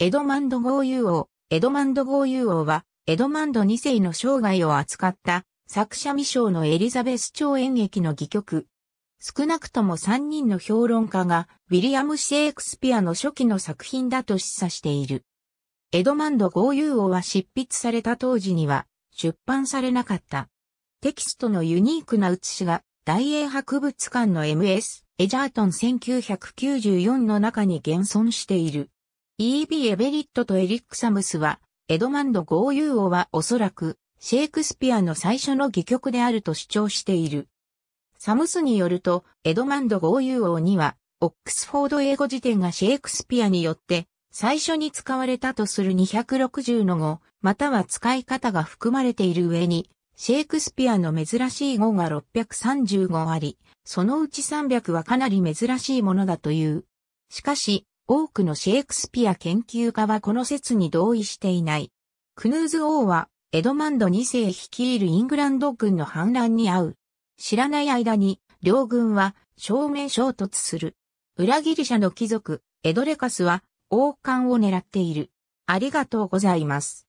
エドマンドゴーユー王。エドマンドゴーユー王は、エドマンド2世の生涯を扱った作者未章のエリザベス朝演劇の戯曲。少なくとも3人の評論家が、ウィリアム・シェイクスピアの初期の作品だと示唆している。エドマンドゴーユー王は執筆された当時には、出版されなかった。テキストのユニークな写しが、大英博物館の MS、エジャートン1994の中に現存している。E.B. エベリットとエリック・サムスは、エドマンド・ゴーユーオはおそらく、シェイクスピアの最初の戯曲であると主張している。サムスによると、エドマンド・ゴーユーオには、オックスフォード英語辞典がシェイクスピアによって、最初に使われたとする260の語、または使い方が含まれている上に、シェイクスピアの珍しい語が635あり、そのうち300はかなり珍しいものだという。しかし、多くのシェイクスピア研究家はこの説に同意していない。クヌーズ王は、エドマンド2世率いるイングランド軍の反乱に遭う。知らない間に、両軍は正面衝突する。裏ギリシャの貴族、エドレカスは王冠を狙っている。ありがとうございます。